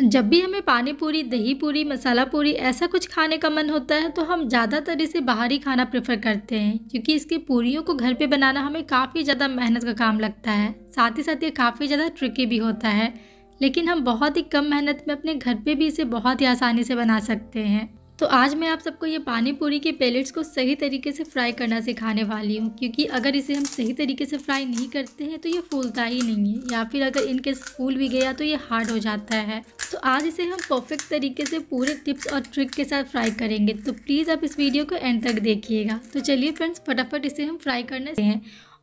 जब भी हमें पानी पूरी दही पूरी मसाला पूरी ऐसा कुछ खाने का मन होता है तो हम ज़्यादातर इसे बाहरी खाना प्रेफर करते हैं क्योंकि इसके पूरियों को घर पे बनाना हमें काफ़ी ज़्यादा मेहनत का काम लगता है साथ ही साथ ये काफ़ी ज़्यादा ट्रिकी भी होता है लेकिन हम बहुत ही कम मेहनत में अपने घर पे भी इसे बहुत ही आसानी से बना सकते हैं तो आज मैं आप सबको ये पानी पूरी के पैलेट्स को सही तरीके से फ्राई करना सिखाने वाली हूँ क्योंकि अगर इसे हम सही तरीके से फ्राई नहीं करते हैं तो ये फूलता ही नहीं है या फिर अगर इनके फूल भी गया तो ये हार्ड हो जाता है तो आज इसे हम परफेक्ट तरीके से पूरे टिप्स और ट्रिक के साथ फ्राई करेंगे तो प्लीज़ आप इस वीडियो को एंड तक देखिएगा तो चलिए फ्रेंड्स फटाफट इसे हम फ्राई करने हैं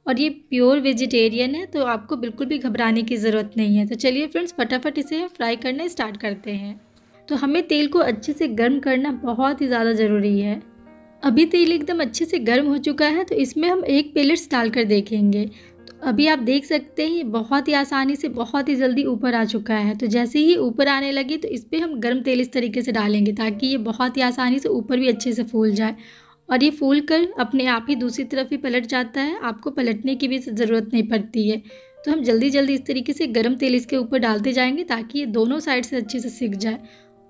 और ये प्योर वेजिटेरियन है तो आपको बिल्कुल भी घबराने की ज़रूरत नहीं है तो चलिए फ्रेंड्स फटाफट इसे हम फ्राई करना स्टार्ट करते हैं तो हमें तेल को अच्छे से गर्म करना बहुत ही ज़्यादा ज़रूरी है अभी तेल एकदम अच्छे से गर्म हो चुका है तो इसमें हम एक पेलेट्स डालकर देखेंगे तो अभी आप देख सकते हैं ये बहुत ही आसानी से बहुत ही जल्दी ऊपर आ चुका है तो जैसे ही ऊपर आने लगे तो इस पर हम गर्म तेल इस तरीके से डालेंगे ताकि ये बहुत ही आसानी से ऊपर भी अच्छे से फूल जाए और ये फूल कर अपने आप ही दूसरी तरफ ही पलट जाता है आपको पलटने की भी ज़रूरत नहीं पड़ती है तो हम जल्दी जल्दी इस तरीके से गर्म तेल इसके ऊपर डालते जाएंगे ताकि ये दोनों साइड से अच्छे से सीख जाए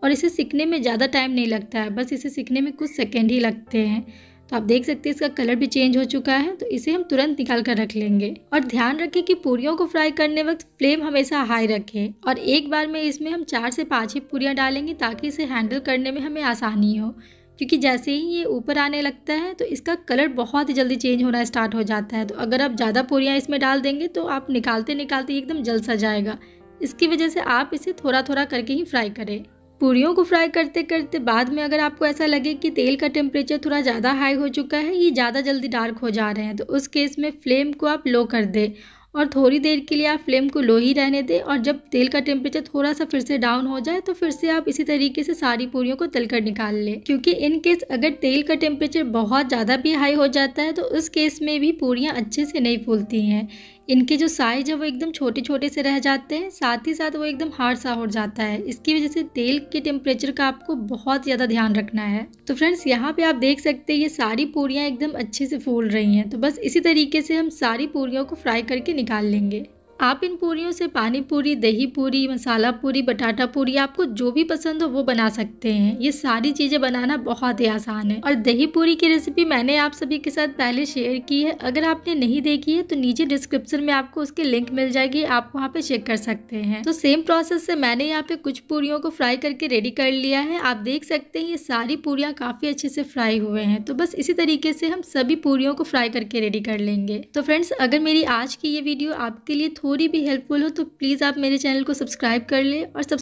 और इसे सीखने में ज़्यादा टाइम नहीं लगता है बस इसे सीखने में कुछ सेकेंड ही लगते हैं तो आप देख सकते हैं इसका कलर भी चेंज हो चुका है तो इसे हम तुरंत निकाल कर रख लेंगे और ध्यान रखें कि पूरियों को फ्राई करने वक्त फ्लेम हमेशा हाई रखें और एक बार में इसमें हम चार से पाँच ही पूरियाँ डालेंगे ताकि इसे हैंडल करने में हमें आसानी हो क्योंकि जैसे ही ये ऊपर आने लगता है तो इसका कलर बहुत ही जल्दी चेंज होना स्टार्ट हो जाता है तो अगर आप ज़्यादा पूरियाँ इसमें डाल देंगे तो आप निकालते निकालते एकदम जल सा जाएगा इसकी वजह से आप इसे थोड़ा थोड़ा करके ही फ्राई करें पूड़ियों को फ्राई करते करते बाद में अगर आपको ऐसा लगे कि तेल का टेम्परेचर थोड़ा ज़्यादा हाई हो चुका है ये ज़्यादा जल्दी डार्क हो जा रहे हैं तो उस केस में फ्लेम को आप लो कर दें और थोड़ी देर के लिए आप फ्लेम को लो ही रहने दें और जब तेल का टेम्परेचर थोड़ा सा फिर से डाउन हो जाए तो फिर से आप इसी तरीके से सारी पूरियों को तलकर निकाल लें क्योंकि इन केस अगर तेल का टेम्परेचर बहुत ज़्यादा भी हाई हो जाता है तो उस केस में भी पूरियाँ अच्छे से नहीं फूलती हैं इनके जो साइज है वो एकदम छोटे छोटे से रह जाते हैं साथ ही साथ वो एकदम हार्ड सा हो जाता है इसकी वजह से तेल के टेम्परेचर का आपको बहुत ज़्यादा ध्यान रखना है तो फ्रेंड्स यहाँ पे आप देख सकते हैं ये सारी पूरियाँ एकदम अच्छे से फूल रही हैं तो बस इसी तरीके से हम सारी पूरियों को फ्राई करके निकाल लेंगे आप इन पूरियों से पानी पूरी दही पूरी मसाला पूरी बटाटा पूरी आपको जो भी पसंद हो वो बना सकते हैं ये सारी चीज़ें बनाना बहुत ही आसान है और दही पूरी की रेसिपी मैंने आप सभी के साथ पहले शेयर की है अगर आपने नहीं देखी है तो नीचे डिस्क्रिप्शन में आपको उसकी लिंक मिल जाएगी आप वहाँ पे चेक कर सकते हैं तो सेम प्रोसेस से मैंने यहाँ पे कुछ पूरियों को फ्राई करके रेडी कर लिया है आप देख सकते हैं ये सारी पूरियाँ काफ़ी अच्छे से फ्राई हुए हैं तो बस इसी तरीके से हम सभी पूरियों को फ्राई करके रेडी कर लेंगे तो फ्रेंड्स अगर मेरी आज की ये वीडियो आपके लिए पूरी भी हेल्पफुल हो तो प्लीज़ आप मेरे चैनल को सब्सक्राइब कर लें और सब